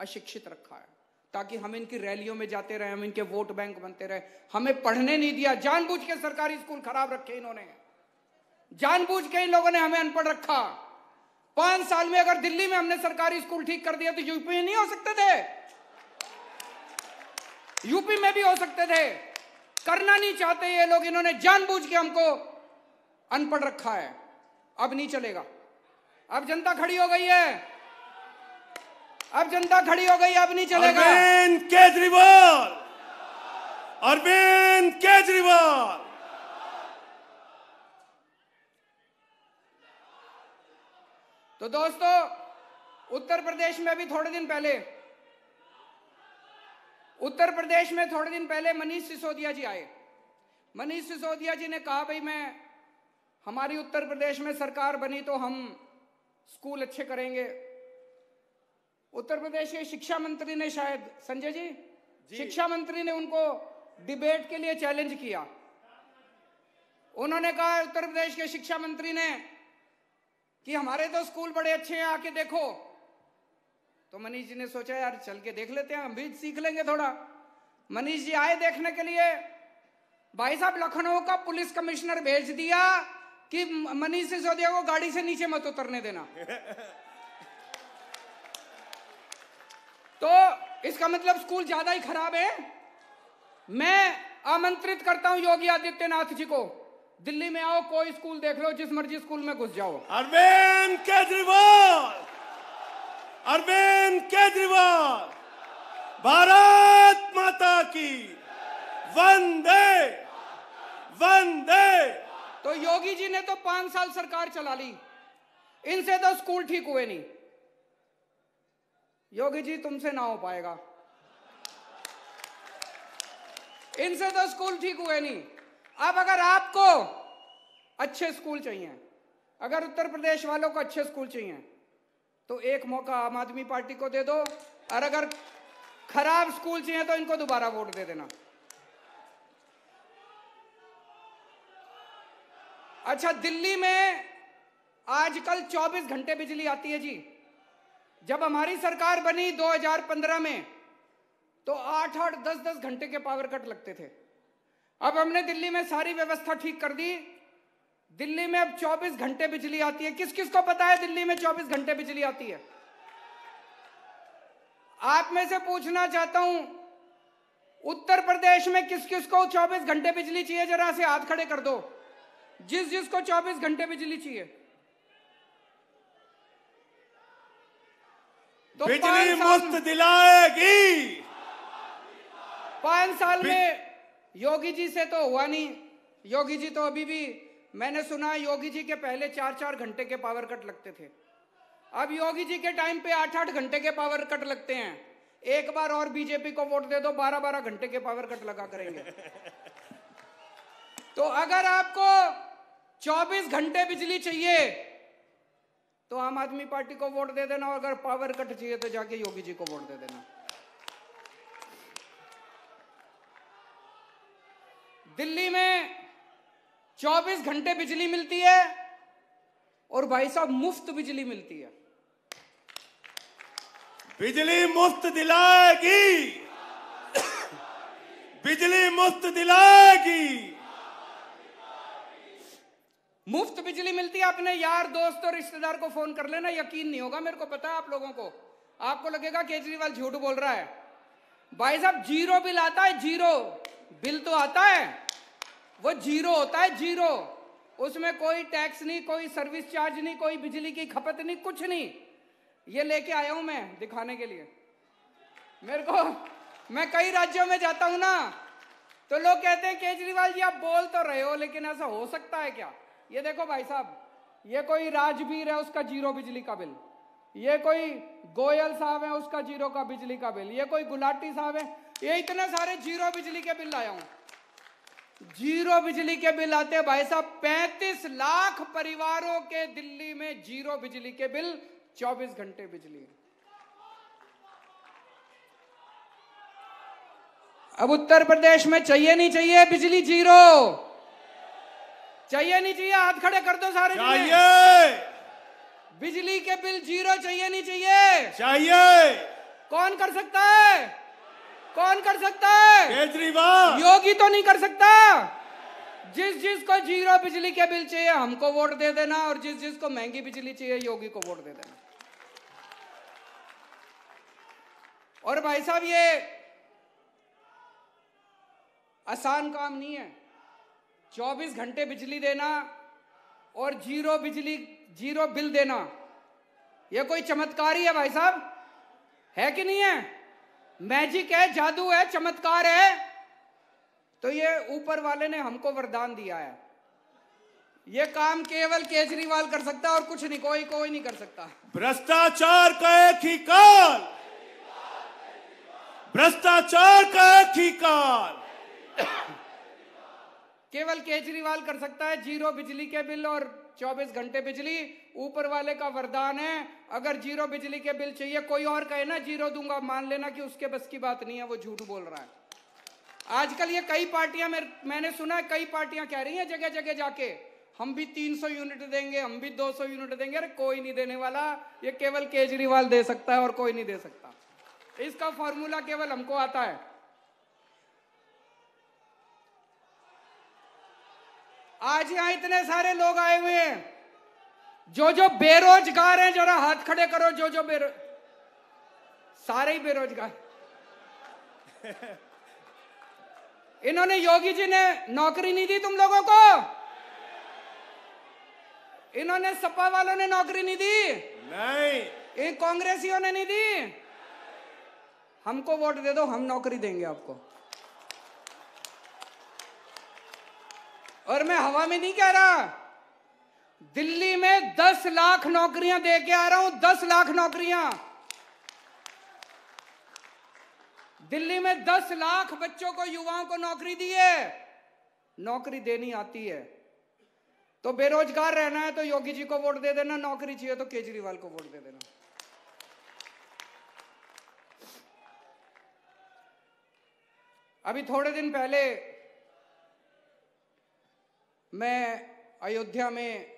अशिक्षित रखा है ताकि हम इनकी रैलियों में जाते रहे हम इनके वोट बैंक बनते रहे हमें पढ़ने नहीं दिया जानबूझ के सरकारी स्कूल खराब रखे इन्होंने जानबूझ के इन लोगों ने हमें अनपढ़ रखा पांच साल में अगर दिल्ली में हमने सरकारी स्कूल ठीक कर दिया तो यूपी में नहीं हो सकते थे यूपी में भी हो सकते थे करना नहीं चाहते ये लोग इन्होंने जानबूझ के हमको अनपढ़ रखा है अब नहीं चलेगा अब जनता खड़ी हो गई है अब जनता खड़ी हो गई अब नहीं चलेगा अरविंद केजरीवाल अरविंद केजरीवाल तो दोस्तों उत्तर प्रदेश में अभी थोड़े दिन पहले उत्तर प्रदेश में थोड़े दिन पहले मनीष सिसोदिया जी आए मनीष सिसोदिया जी ने कहा भाई मैं हमारी उत्तर प्रदेश में सरकार बनी तो हम स्कूल अच्छे करेंगे उत्तर प्रदेश के शिक्षा मंत्री ने शायद संजय जी, जी शिक्षा मंत्री ने उनको डिबेट के लिए चैलेंज किया उन्होंने कहा उत्तर प्रदेश के शिक्षा मंत्री ने कि हमारे तो स्कूल बड़े अच्छे हैं आके देखो तो मनीष जी ने सोचा यार चल के देख लेते हैं हम भी सीख लेंगे थोड़ा मनीष जी आए देखने के लिए भाई साहब लखनऊ का पुलिस कमिश्नर भेज दिया कि मनीष सिसोदिया को गाड़ी से नीचे मत उतरने देना तो इसका मतलब स्कूल ज्यादा ही खराब है मैं आमंत्रित करता हूं योगी आदित्यनाथ जी को दिल्ली में आओ कोई स्कूल देख लो जिस मर्जी स्कूल में घुस जाओ अरविंद केजरीवाल अरविंद केजरीवाल भारत माता की वंदे वंदे तो योगी जी ने तो पांच साल सरकार चला ली इनसे तो स्कूल ठीक हुए नहीं योगी जी तुमसे ना हो पाएगा इनसे तो स्कूल ठीक हुए नहीं अब अगर आपको अच्छे स्कूल चाहिए अगर उत्तर प्रदेश वालों को अच्छे स्कूल चाहिए तो एक मौका आम आदमी पार्टी को दे दो और अगर खराब स्कूल चाहिए तो इनको दोबारा वोट दे देना अच्छा दिल्ली में आजकल 24 घंटे बिजली आती है जी जब हमारी सरकार बनी 2015 में तो आठ आठ दस दस घंटे के पावर कट लगते थे अब हमने दिल्ली में सारी व्यवस्था ठीक कर दी दिल्ली में अब 24 घंटे बिजली आती है किस किस को पता है दिल्ली में 24 घंटे बिजली आती है आप में से पूछना चाहता हूं उत्तर प्रदेश में किस किस को 24 घंटे बिजली चाहिए जरा से हाथ खड़े कर दो जिस जिस को 24 घंटे बिजली चाहिए तो बिजली मुफ्त दिलाएगी पांच साल में योगी जी से तो हुआ नहीं योगी जी तो अभी भी मैंने सुना योगी जी के पहले चार चार घंटे के पावर कट लगते थे अब योगी जी के टाइम पे आठ आठ घंटे के पावर कट लगते हैं एक बार और बीजेपी को वोट दे दो बारह बारह घंटे के पावर कट लगा करेंगे तो अगर आपको 24 घंटे बिजली चाहिए तो आम आदमी पार्टी को वोट दे देना और अगर पावर कट चाहिए तो जाके योगी जी को वोट दे देना दिल्ली में 24 घंटे बिजली मिलती है और भाई साहब मुफ्त बिजली मिलती है बिजली मुफ्त दिलाएगी बिजली मुफ्त दिलाएगी मुफ्त बिजली मिलती है अपने यार दोस्त और रिश्तेदार को फोन कर लेना यकीन नहीं होगा मेरे को पता है आप लोगों को आपको लगेगा केजरीवाल झूठ बोल रहा है भाई साहब जीरो बिल आता है जीरो बिल तो आता है वो जीरो होता है जीरो उसमें कोई टैक्स नहीं कोई सर्विस चार्ज नहीं कोई बिजली की खपत नहीं कुछ नहीं ये लेके आया हूं मैं दिखाने के लिए मेरे को मैं कई राज्यों में जाता हूं ना तो लोग कहते हैं केजरीवाल जी आप बोल तो रहे हो लेकिन ऐसा हो सकता है क्या ये देखो भाई साहब ये कोई राजवीर है उसका जीरो बिजली का बिल ये कोई गोयल साहब है उसका जीरो का बिजली का बिल ये कोई गुलाटी साहब है ये इतने सारे जीरो बिजली के बिल लाया हूं जीरो बिजली के बिल आते भाई साहब 35 लाख परिवारों के दिल्ली में जीरो बिजली के बिल 24 घंटे बिजली अब उत्तर प्रदेश में चाहिए नहीं चाहिए बिजली जीरो चाहिए नहीं चाहिए हाथ खड़े कर दो सारे चाहिए बिजली के बिल जीरो चाहिए नहीं चाहिए चाहिए कौन कर सकता है कौन कर सकता है केजरीवाल योगी तो नहीं कर सकता जिस जिस को जीरो बिजली के बिल चाहिए हमको वोट दे देना और जिस जिस को महंगी बिजली चाहिए योगी को वोट दे देना और भाई साहब ये आसान काम नहीं है 24 घंटे बिजली देना और जीरो बिजली जीरो बिल देना ये कोई चमत्कार ही है भाई साहब है कि नहीं है मैजिक है जादू है चमत्कार है तो ये ऊपर वाले ने हमको वरदान दिया है ये काम केवल केजरीवाल कर सकता और कुछ नहीं कोई कोई नहीं कर सकता भ्रष्टाचार का एक ही काल भ्रष्टाचार का एक ही काल केवल केजरीवाल कर सकता है जीरो बिजली के बिल और 24 घंटे बिजली ऊपर वाले का वरदान है अगर जीरो बिजली के बिल चाहिए कोई और कहे ना जीरो दूंगा मान लेना कि उसके बस की बात नहीं है वो झूठ बोल रहा है आजकल ये कई पार्टियां मैं, मैंने सुना है कई पार्टियां कह रही हैं जगह जगह जाके हम भी 300 यूनिट देंगे हम भी 200 यूनिट देंगे अरे कोई नहीं देने वाला ये केवल केजरीवाल दे सकता है और कोई नहीं दे सकता इसका फॉर्मूला केवल हमको आता है आज यहाँ इतने सारे लोग आए हुए हैं जो जो बेरोजगार हैं जरा हाथ खड़े करो जो जो बेरो सारे ही बेरोजगार इन्होंने योगी जी ने नौकरी नहीं दी तुम लोगों को इन्होंने सपा वालों ने नौकरी नहीं दी नहीं कांग्रेसियों ने नहीं दी हमको वोट दे दो हम नौकरी देंगे आपको और मैं हवा में नहीं कह रहा दिल्ली में दस लाख नौकरियां दे के आ रहा हूं दस लाख नौकरियां दिल्ली में दस लाख बच्चों को युवाओं को नौकरी दी है नौकरी देनी आती है तो बेरोजगार रहना है तो योगी जी को वोट दे देना नौकरी चाहिए तो केजरीवाल को वोट दे देना अभी थोड़े दिन पहले मैं अयोध्या में